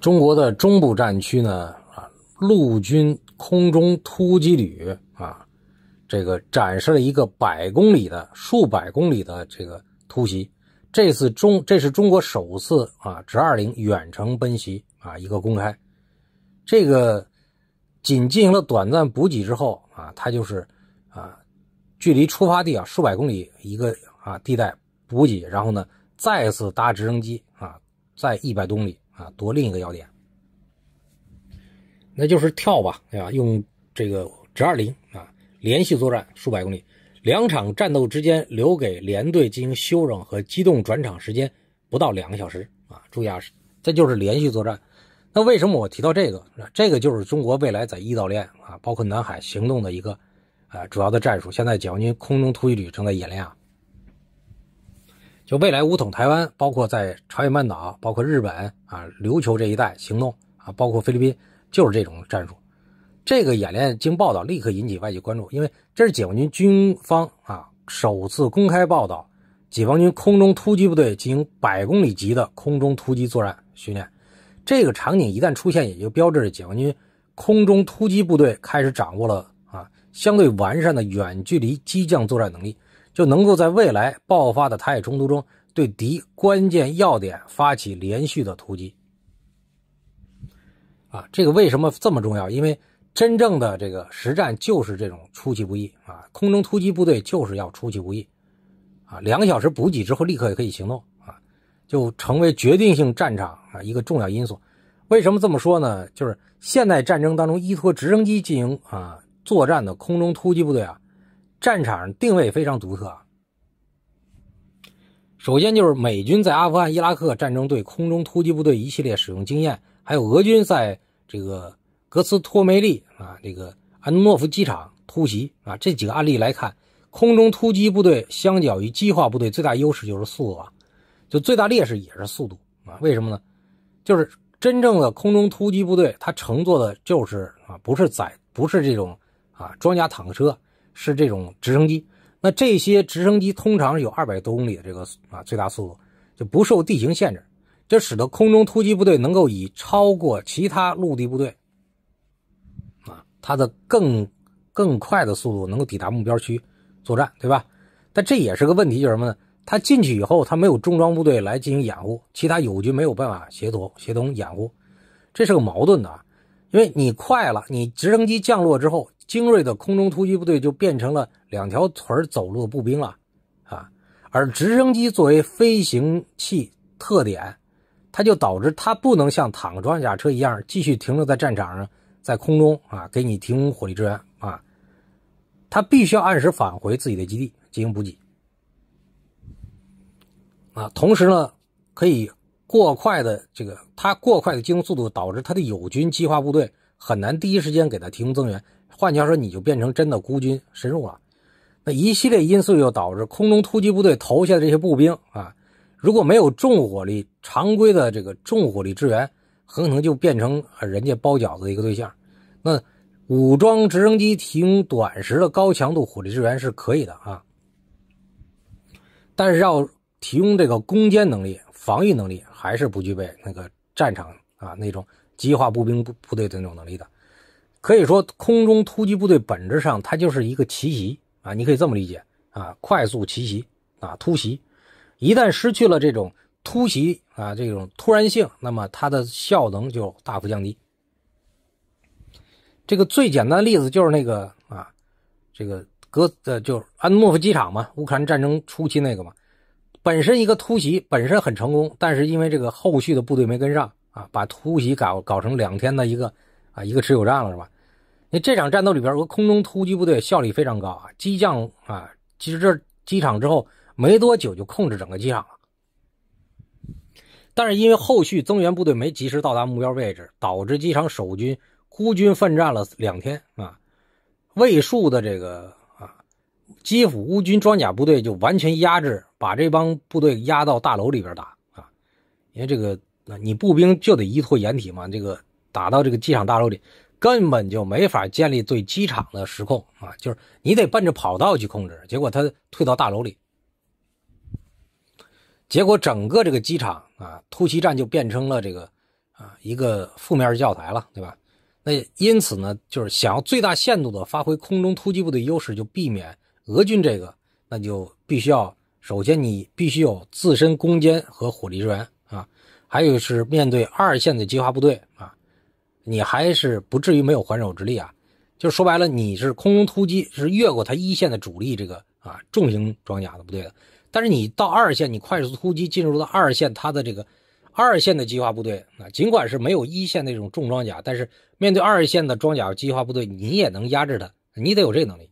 中国的中部战区呢，啊，陆军空中突击旅啊，这个展示了一个百公里的、数百公里的这个突袭。这次中，这是中国首次啊，直二零远程奔袭啊，一个公开。这个仅进行了短暂补给之后啊，它就是啊，距离出发地啊数百公里一个啊地带补给，然后呢再次搭直升机啊，在一百公里。啊，多另一个要点，那就是跳吧，对吧？用这个直二零啊，连续作战数百公里，两场战斗之间留给连队进行休整和机动转场时间不到两个小时啊！注意啊，这就是连续作战。那为什么我提到这个？这个就是中国未来在伊岛链啊，包括南海行动的一个啊主要的战术。现在解放军空中突击旅正在演练啊。就未来武统台湾，包括在朝鲜半岛，包括日本啊，琉球这一带行动啊，包括菲律宾，就是这种战术。这个演练经报道，立刻引起外界关注，因为这是解放军军方啊首次公开报道，解放军空中突击部队进行百公里级的空中突击作战训练。这个场景一旦出现，也就标志着解放军空中突击部队开始掌握了啊相对完善的远距离机降作战能力。就能够在未来爆发的台海冲突中对敌关键要点发起连续的突击。啊，这个为什么这么重要？因为真正的这个实战就是这种出其不意啊，空中突击部队就是要出其不意，啊，两小时补给之后立刻也可以行动啊，就成为决定性战场啊一个重要因素。为什么这么说呢？就是现代战争当中依托直升机进行啊作战的空中突击部队啊。战场定位非常独特。首先就是美军在阿富汗、伊拉克战争对空中突击部队一系列使用经验，还有俄军在这个格斯托梅利啊、这个安诺夫机场突袭啊这几个案例来看，空中突击部队相较于机化部队最大优势就是速度啊，就最大劣势也是速度啊。为什么呢？就是真正的空中突击部队，他乘坐的就是啊，不是载，不是这种啊装甲坦克车。是这种直升机，那这些直升机通常有二百多公里的这个啊最大速度，就不受地形限制，就使得空中突击部队能够以超过其他陆地部队啊它的更更快的速度能够抵达目标区作战，对吧？但这也是个问题，就是什么呢？它进去以后，它没有重装部队来进行掩护，其他友军没有办法协同协同掩护，这是个矛盾的，啊。因为你快了，你直升机降落之后。精锐的空中突击部队就变成了两条腿走路的步兵了，啊，而直升机作为飞行器特点，它就导致它不能像坦克装甲车一样继续停留在战场上，在空中啊给你提供火力支援啊，它必须要按时返回自己的基地进行补给，啊，同时呢可以过快的这个它过快的进攻速度导致它的友军机划化部队很难第一时间给它提供增援。换句话说，你就变成真的孤军深入了。那一系列因素又导致空中突击部队投下的这些步兵啊，如果没有重火力、常规的这个重火力支援，很可能就变成人家包饺子的一个对象。那武装直升机提供短时的高强度火力支援是可以的啊，但是要提供这个攻坚能力、防御能力，还是不具备那个战场啊那种机械化步兵部部队的那种能力的。可以说，空中突击部队本质上它就是一个奇袭啊，你可以这么理解啊，快速奇袭啊，突袭。一旦失去了这种突袭啊，这种突然性，那么它的效能就大幅降低。这个最简单的例子就是那个啊，这个格呃，就安诺夫机场嘛，乌克兰战争初期那个嘛，本身一个突袭本身很成功，但是因为这个后续的部队没跟上啊，把突袭搞搞成两天的一个啊一个持久战了，是吧？那这场战斗里边，俄空中突击部队效率非常高啊，机降啊，其实这机场之后没多久就控制整个机场了。但是因为后续增援部队没及时到达目标位置，导致机场守军孤军奋战了两天啊。魏数的这个啊，基辅乌军装甲部队就完全压制，把这帮部队压到大楼里边打啊，因为这个你步兵就得依托掩体嘛，这个打到这个机场大楼里。根本就没法建立对机场的实控啊，就是你得奔着跑道去控制。结果他退到大楼里，结果整个这个机场啊，突袭战就变成了这个啊一个负面教材了，对吧？那因此呢，就是想要最大限度的发挥空中突击部队优势，就避免俄军这个，那就必须要首先你必须有自身攻坚和火力支援啊，还有是面对二线的机械化部队。你还是不至于没有还手之力啊！就是说白了，你是空中突击，是越过他一线的主力这个啊重型装甲的部队的。但是你到二线，你快速突击进入到二线，他的这个二线的机划化部队啊，尽管是没有一线那种重装甲，但是面对二线的装甲机划化部队，你也能压制他，你得有这个能力。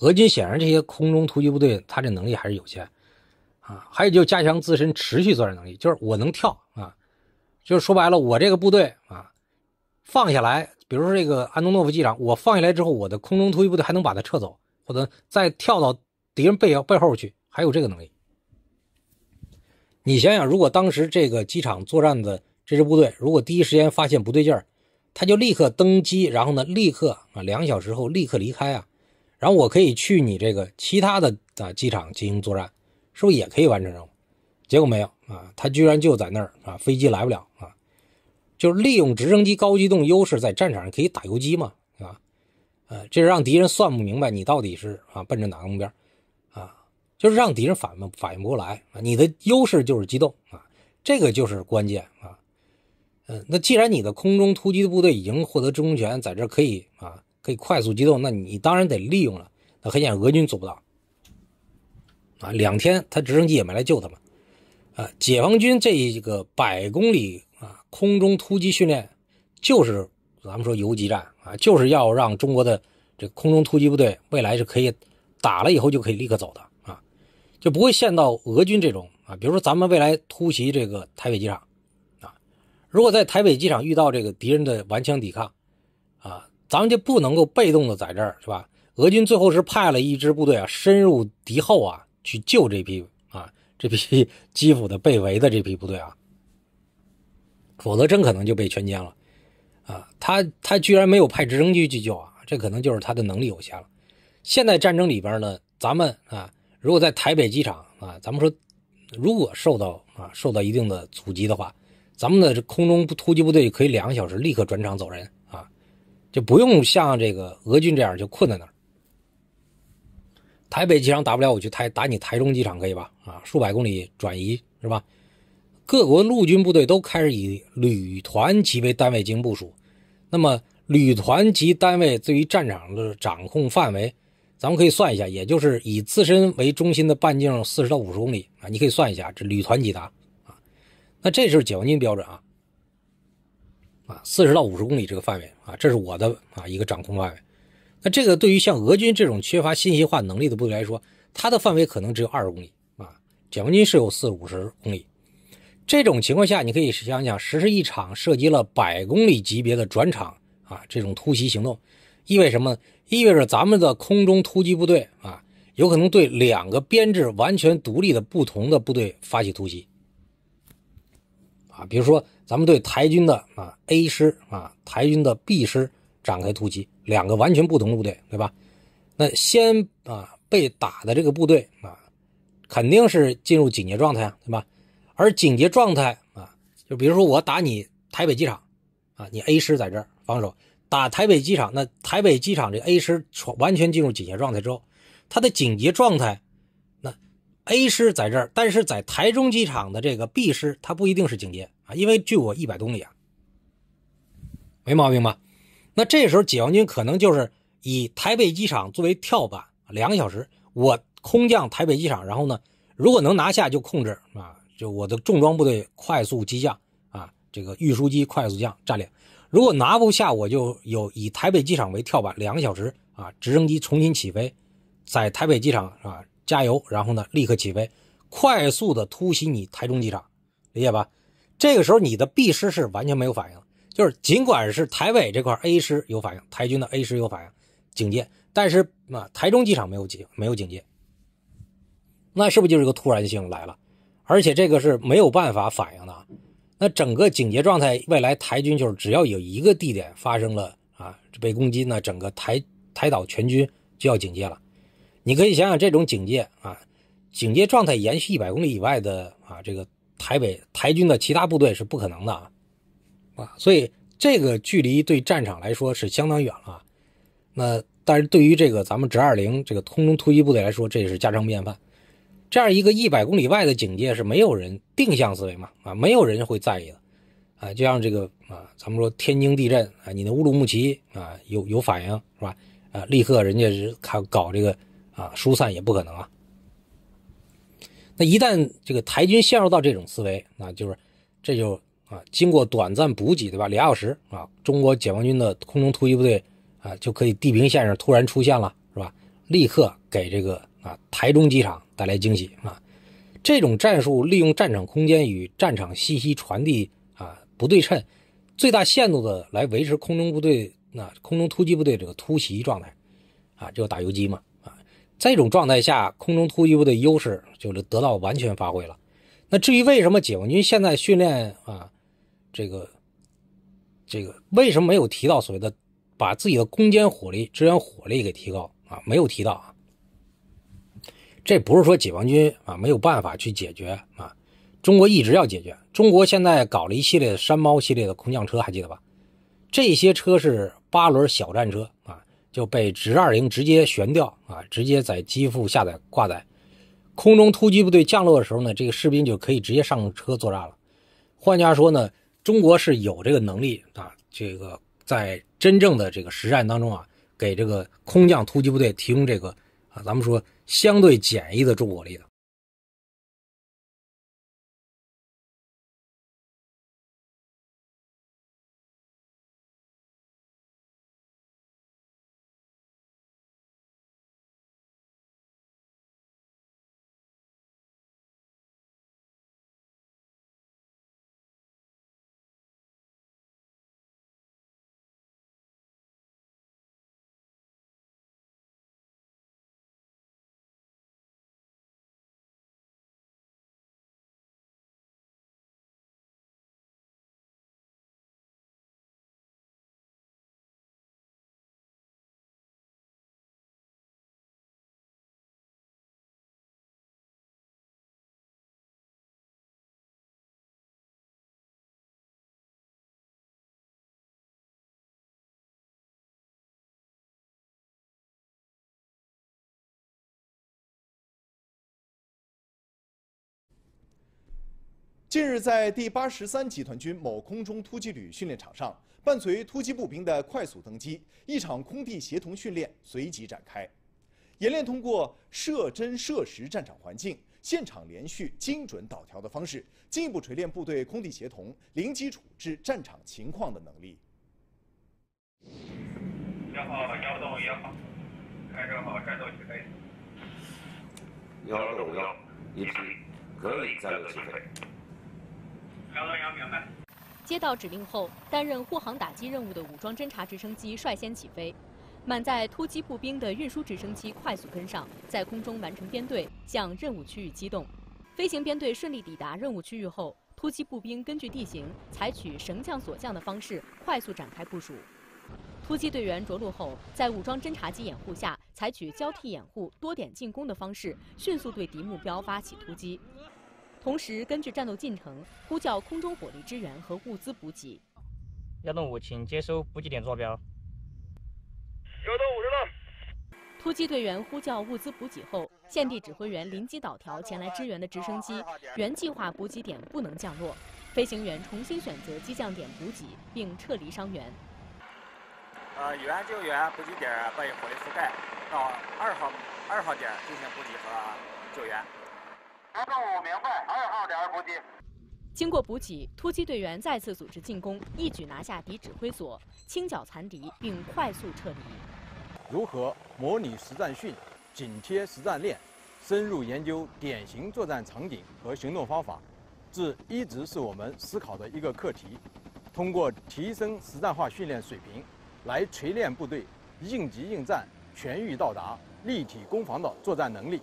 俄军显然这些空中突击部队，他这能力还是有限啊。还有就加强自身持续作战能力，就是我能跳啊。就是说白了，我这个部队啊，放下来，比如说这个安东诺夫机长，我放下来之后，我的空中突击部队还能把它撤走，或者再跳到敌人背背后去，还有这个能力。你想想，如果当时这个机场作战的这支部队，如果第一时间发现不对劲儿，他就立刻登机，然后呢，立刻啊，两小时后立刻离开啊，然后我可以去你这个其他的啊机场进行作战，是不是也可以完成任务？结果没有啊，他居然就在那儿啊！飞机来不了啊，就是利用直升机高机动优势，在战场上可以打游击嘛，啊，呃，这让敌人算不明白你到底是啊奔着哪个目标，啊，就是让敌人反反应不过来啊！你的优势就是机动啊，这个就是关键啊。那既然你的空中突击的部队已经获得制空权，在这可以啊，可以快速机动，那你当然得利用了。那很显然，俄军做不到啊，两天他直升机也没来救他们。啊，解放军这一个百公里啊空中突击训练，就是咱们说游击战啊，就是要让中国的这空中突击部队未来是可以打了以后就可以立刻走的啊，就不会陷到俄军这种啊。比如说咱们未来突袭这个台北机场啊，如果在台北机场遇到这个敌人的顽强抵抗啊，咱们就不能够被动的在这儿是吧？俄军最后是派了一支部队啊，深入敌后啊，去救这批。这批 基辅的被围的这批部队啊，否则真可能就被全歼了啊！他他居然没有派直升机去救啊，这可能就是他的能力有限了。现在战争里边呢，咱们啊，如果在台北机场啊，咱们说如果受到啊受到一定的阻击的话，咱们的这空中突击部队可以两个小时立刻转场走人啊，就不用像这个俄军这样就困在那儿。台北机场打不了，我去台打你台中机场可以吧？啊，数百公里转移是吧？各国陆军部队都开始以旅团级为单位进行部署。那么旅团级单位对于战场的掌控范围，咱们可以算一下，也就是以自身为中心的半径四十到五十公里啊。你可以算一下这旅团级的啊。那这是解放军标准啊啊，四十到五十公里这个范围啊，这是我的啊一个掌控范围。那这个对于像俄军这种缺乏信息化能力的部队来说，它的范围可能只有二十公里啊。解放军是有四五十公里。这种情况下，你可以想想实施一场涉及了百公里级别的转场啊，这种突袭行动意味什么？意味着咱们的空中突击部队啊，有可能对两个编制完全独立的不同的部队发起突袭啊，比如说咱们对台军的啊 A 师啊，台军的 B 师。展开突击，两个完全不同部队，对吧？那先啊被打的这个部队啊，肯定是进入警戒状态，啊，对吧？而警戒状态啊，就比如说我打你台北机场啊，你 A 师在这儿防守，打台北机场，那台北机场这 A 师完全进入警戒状态之后，他的警戒状态，那 A 师在这儿，但是在台中机场的这个 B 师，他不一定是警戒啊，因为距我一百公里啊，没毛病吧？那这时候，解放军可能就是以台北机场作为跳板，两个小时，我空降台北机场，然后呢，如果能拿下就控制啊，就我的重装部队快速机降啊，这个运输机快速降占领。如果拿不下，我就有以台北机场为跳板，两个小时啊，直升机重新起飞，在台北机场啊加油，然后呢立刻起飞，快速的突袭你台中机场，理解吧？这个时候你的 B 师是完全没有反应。就是尽管是台北这块 A 师有反应，台军的 A 师有反应警戒，但是啊，台中机场没有警没有警戒，那是不是就是一个突然性来了？而且这个是没有办法反应的。那整个警戒状态，未来台军就是只要有一个地点发生了啊被攻击呢，整个台台岛全军就要警戒了。你可以想想，这种警戒啊，警戒状态延续一百公里以外的啊，这个台北台军的其他部队是不可能的啊。啊，所以这个距离对战场来说是相当远了，那但是对于这个咱们直二零这个空中突击部队来说，这是家常便饭。这样一个一百公里外的警戒是没有人定向思维嘛？啊，没有人会在意的。啊，就像这个啊，咱们说天津地震啊，你的乌鲁木齐啊有有反应是吧？啊，立刻人家是看搞这个啊疏散也不可能啊。那一旦这个台军陷入到这种思维，那就是这就。啊，经过短暂补给，对吧？俩小时啊，中国解放军的空中突击部队啊，就可以地平线上突然出现了，是吧？立刻给这个啊台中机场带来惊喜啊！这种战术利用战场空间与战场信息传递啊不对称，最大限度的来维持空中部队那空中突击部队这个突袭状态啊，就打游击嘛啊！在这种状态下，空中突击部队优势就是得到完全发挥了。那至于为什么解放军现在训练啊？这个这个为什么没有提到所谓的把自己的攻坚火力、支援火力给提高啊？没有提到啊！这不是说解放军啊没有办法去解决啊，中国一直要解决。中国现在搞了一系列山猫系列的空降车，还记得吧？这些车是八轮小战车啊，就被直二零直接悬吊啊，直接在机腹下载挂载。空中突击部队降落的时候呢，这个士兵就可以直接上车作战了。换句话说呢？中国是有这个能力啊，这个在真正的这个实战当中啊，给这个空降突击部队提供这个啊，咱们说相对简易的重火力的。近日，在第八十三集团军某空中突击旅训练场上，伴随突击步兵的快速登机，一场空地协同训练随即展开。演练通过射真射实战场环境、现场连续精准导调的方式，进一步锤炼部队空地协同、零基础至战场情况的能力。幺号幺洞幺，开车好战斗起飞。幺六五幺，一批，隔离战斗起飞。杨东阳明白。接到指令后，担任护航打击任务的武装侦察直升机率先起飞，满载突击步兵的运输直升机快速跟上，在空中完成编队向任务区域机动。飞行编队顺利抵达任务区域后，突击步兵根据地形，采取绳降、索降的方式，快速展开部署。突击队员着陆后，在武装侦察机掩护下，采取交替掩护、多点进攻的方式，迅速对敌目标发起突击。同时，根据战斗进程呼叫空中火力支援和物资补给。幺洞五，请接收补给点坐标。幺洞五收到。突击队员呼叫物资补给后，现地指挥员临机导条前来支援的直升机，原计划补给点不能降落，飞行员重新选择机降点补给并撤离伤员。呃，原救援补给点被火力覆盖，到二号二号点进行补给和救援。行动五明白，二号点补击。经过补给，突击队员再次组织进攻，一举拿下敌指挥所，清剿残敌，并快速撤离。如何模拟实战训，紧贴实战练，深入研究典型作战场景和行动方法，这一直是我们思考的一个课题。通过提升实战化训练水平，来锤炼部队应急应战、全域到达、立体攻防的作战能力。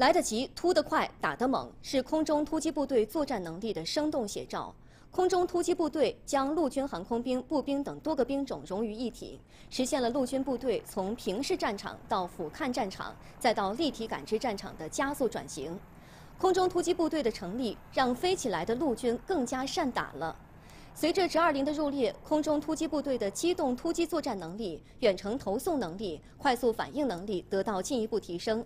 来得及，突得快，打得猛，是空中突击部队作战能力的生动写照。空中突击部队将陆军航空兵、步兵等多个兵种融于一体，实现了陆军部队从平视战场到俯瞰战场，再到立体感知战场的加速转型。空中突击部队的成立，让飞起来的陆军更加善打了。随着直二零的入列，空中突击部队的机动突击作战能力、远程投送能力、快速反应能力得到进一步提升。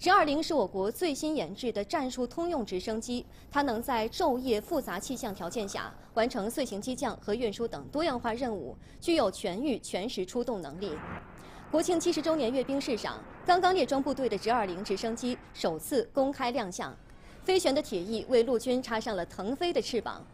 直二零是我国最新研制的战术通用直升机，它能在昼夜复杂气象条件下完成遂行机降和运输等多样化任务，具有全域全时出动能力。国庆七十周年阅兵式上，刚刚列装部队的直二零直升机首次公开亮相，飞旋的铁翼为陆军插上了腾飞的翅膀。